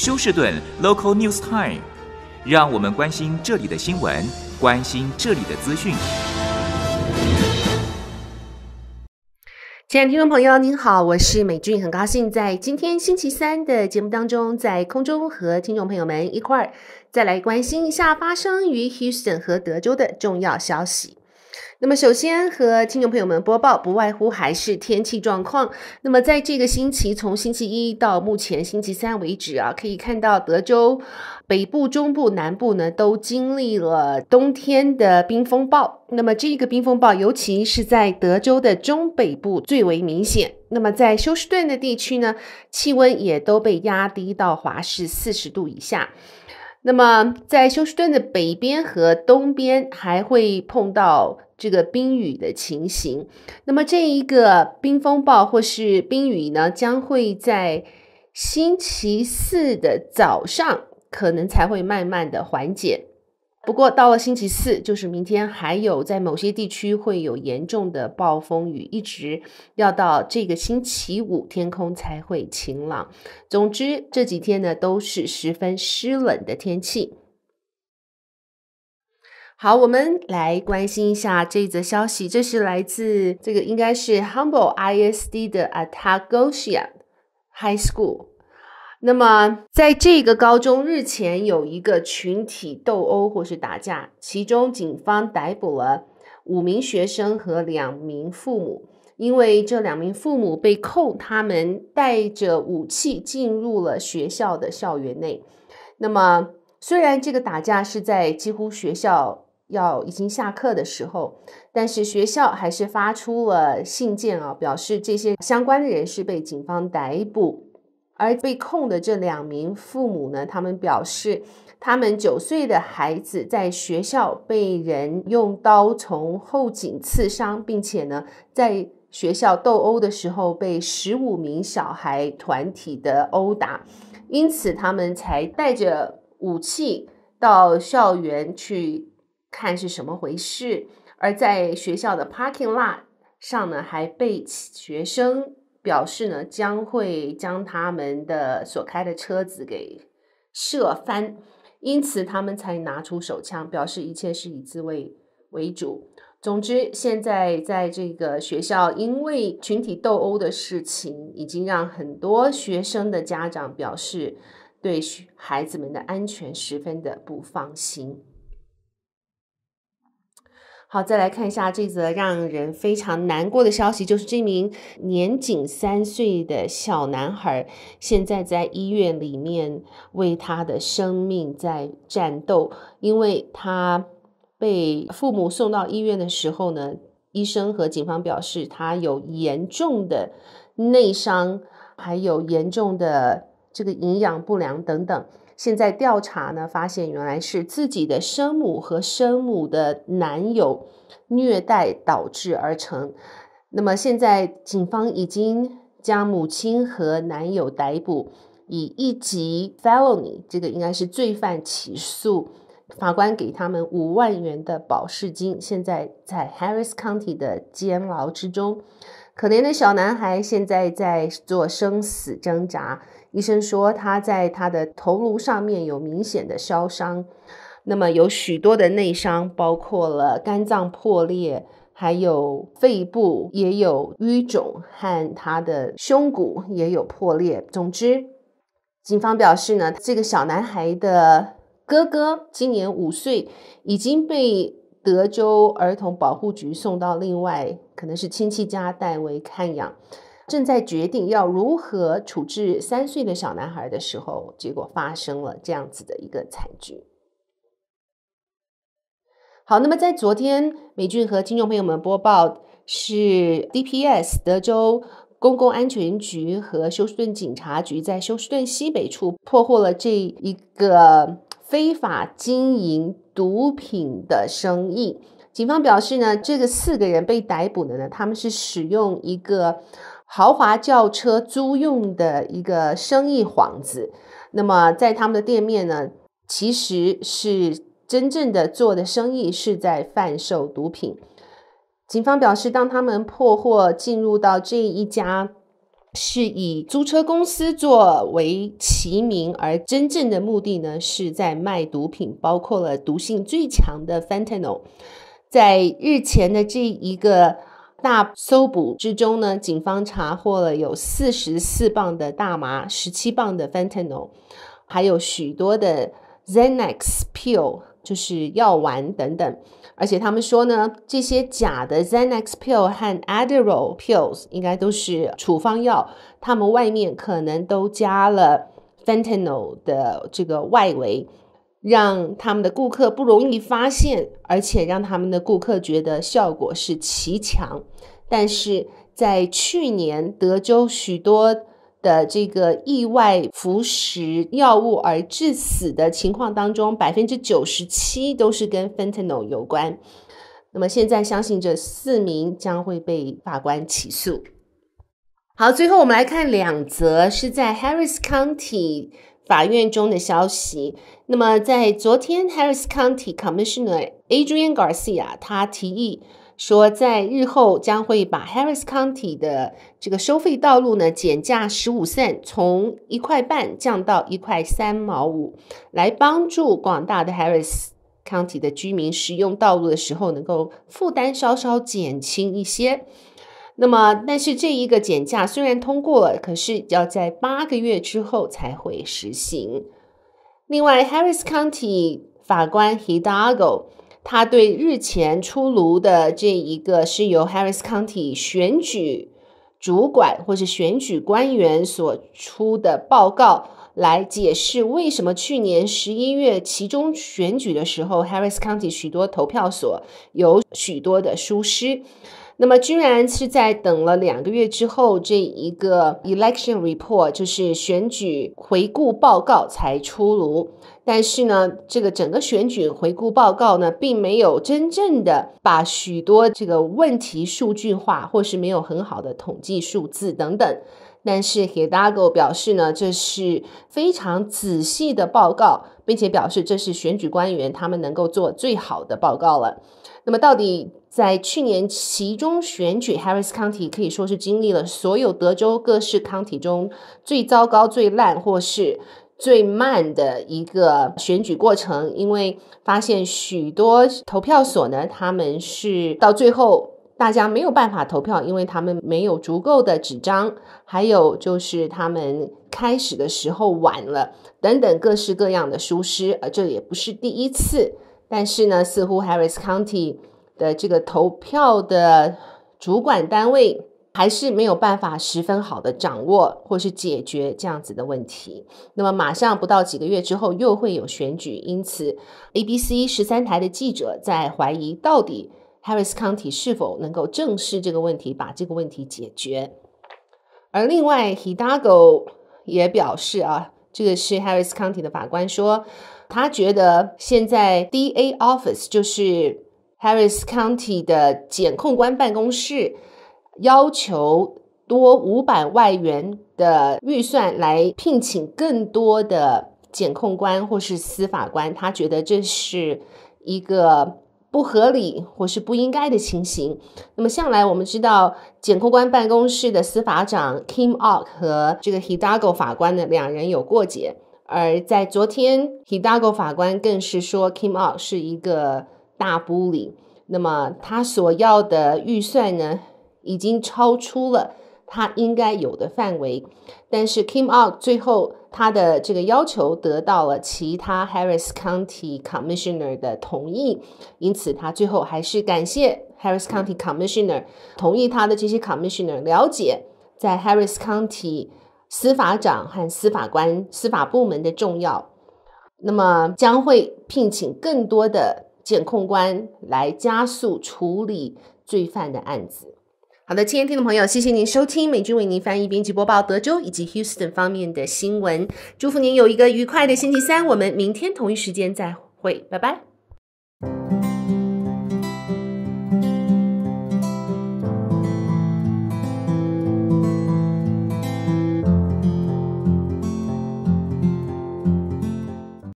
休士顿 Local News Time，让我们关心这里的新闻，关心这里的资讯。亲爱的听众朋友，您好，我是美俊，很高兴在今天星期三的节目当中，在空中和听众朋友们一块儿再来关心一下发生于 Houston 和德州的重要消息。那么，首先和听众朋友们播报，不外乎还是天气状况。那么，在这个星期，从星期一到目前星期三为止啊，可以看到，德州北部、中部、南部呢，都经历了冬天的冰风暴。那么，这个冰风暴，尤其是在德州的中北部最为明显。那么，在休斯顿的地区呢，气温也都被压低到华氏四十度以下。那么，在休斯顿的北边和东边，还会碰到。这个冰雨的情形，那么这一个冰风暴或是冰雨呢，将会在星期四的早上可能才会慢慢的缓解。不过到了星期四，就是明天，还有在某些地区会有严重的暴风雨，一直要到这个星期五天空才会晴朗。总之这几天呢都是十分湿冷的天气。好，我们来关心一下这则消息。这是来自这个应该是 Humble I S D 的 Atagoxia High School。那么，在这个高中日前有一个群体斗殴或是打架，其中警方逮捕了五名学生和两名父母。因为这两名父母被控，他们带着武器进入了学校的校园内。那么，虽然这个打架是在几乎学校。要已经下课的时候，但是学校还是发出了信件啊，表示这些相关的人士被警方逮捕。而被控的这两名父母呢，他们表示，他们九岁的孩子在学校被人用刀从后颈刺伤，并且呢，在学校斗殴的时候被十五名小孩团体的殴打，因此他们才带着武器到校园去。看是什么回事，而在学校的 parking lot 上呢，还被学生表示呢，将会将他们的所开的车子给射翻，因此他们才拿出手枪，表示一切是以自卫为主。总之，现在在这个学校，因为群体斗殴的事情，已经让很多学生的家长表示对孩子们的安全十分的不放心。好，再来看一下这则让人非常难过的消息，就是这名年仅三岁的小男孩现在在医院里面为他的生命在战斗，因为他被父母送到医院的时候呢，医生和警方表示他有严重的内伤，还有严重的这个营养不良等等。现在调查呢，发现原来是自己的生母和生母的男友虐待导致而成。那么现在警方已经将母亲和男友逮捕，以一级 felony，这个应该是罪犯起诉，法官给他们五万元的保释金，现在在 Harris County 的监牢之中。可怜的小男孩现在在做生死挣扎。医生说，他在他的头颅上面有明显的烧伤，那么有许多的内伤，包括了肝脏破裂，还有肺部也有淤肿，和他的胸骨也有破裂。总之，警方表示呢，这个小男孩的哥哥今年五岁，已经被德州儿童保护局送到另外可能是亲戚家代为看养。正在决定要如何处置三岁的小男孩的时候，结果发生了这样子的一个惨剧。好，那么在昨天，美俊和听众朋友们播报是 DPS 德州公共安全局和休斯顿警察局在休斯顿西北处破获了这一个非法经营毒品的生意。警方表示呢，这个四个人被逮捕的呢，他们是使用一个。豪华轿车租用的一个生意幌子，那么在他们的店面呢，其实是真正的做的生意是在贩售毒品。警方表示，当他们破获进入到这一家，是以租车公司作为其名，而真正的目的呢是在卖毒品，包括了毒性最强的 fentanyl。在日前的这一个。大搜捕之中呢，警方查获了有四十四磅的大麻、十七磅的 fentanyl，还有许多的 Xanax pill，就是药丸等等。而且他们说呢，这些假的 Xanax pill 和 Adderall pills 应该都是处方药，他们外面可能都加了 fentanyl 的这个外围。让他们的顾客不容易发现，而且让他们的顾客觉得效果是奇强。但是在去年德州许多的这个意外服食药物而致死的情况当中，百分之九十七都是跟 fentanyl 有关。那么现在相信这四名将会被法官起诉。好，最后我们来看两则，是在 Harris County。法院中的消息。那么，在昨天，Harris County Commissioner Adrian Garcia，他提议说，在日后将会把 Harris County 的这个收费道路呢减价十五%，从一块半降到一块三毛五，来帮助广大的 Harris County 的居民使用道路的时候能够负担稍稍减轻一些。那么，但是这一个减价虽然通过了，可是要在八个月之后才会实行。另外，Harris County 法官 Hidalgo，他对日前出炉的这一个是由 Harris County 选举主管或是选举官员所出的报告，来解释为什么去年十一月其中选举的时候，Harris County 许多投票所有许多的疏失。那么，居然是在等了两个月之后，这一个 election report 就是选举回顾报告才出炉。但是呢，这个整个选举回顾报告呢，并没有真正的把许多这个问题数据化，或是没有很好的统计数字等等。但是 h i d a g o 表示呢，这是非常仔细的报告，并且表示这是选举官员他们能够做最好的报告了。那么，到底在去年其中选举 Harris County 可以说是经历了所有德州各市 County 中最糟糕、最烂或是最慢的一个选举过程，因为发现许多投票所呢，他们是到最后。大家没有办法投票，因为他们没有足够的纸张，还有就是他们开始的时候晚了，等等各式各样的疏失。呃，这也不是第一次，但是呢，似乎 Harris County 的这个投票的主管单位还是没有办法十分好的掌握或是解决这样子的问题。那么马上不到几个月之后又会有选举，因此 ABC 十三台的记者在怀疑到底。Harris County 是否能够正视这个问题，把这个问题解决？而另外，Hidalgo 也表示啊，这个是 Harris County 的法官说，他觉得现在 DA Office 就是 Harris County 的检控官办公室，要求多五百万元的预算来聘请更多的检控官或是司法官，他觉得这是一个。不合理或是不应该的情形。那么向来我们知道，检控官办公室的司法长 Kim o k 和这个 Hidalgo 法官呢，两人有过节。而在昨天，Hidalgo 法官更是说 Kim o k 是一个大 bully。那么他所要的预算呢，已经超出了。他应该有的范围，但是 came out 最后他的这个要求得到了其他 Harris County Commissioner 的同意，因此他最后还是感谢 Harris County Commissioner 同意他的这些 Commissioner 了解在 Harris County 司法长和司法官司法部门的重要，那么将会聘请更多的检控官来加速处理罪犯的案子。好的，亲爱的听众朋友，谢谢您收听，美军为您翻译、编辑、播报德州以及 Houston 方面的新闻。祝福您有一个愉快的星期三，我们明天同一时间再会，拜拜。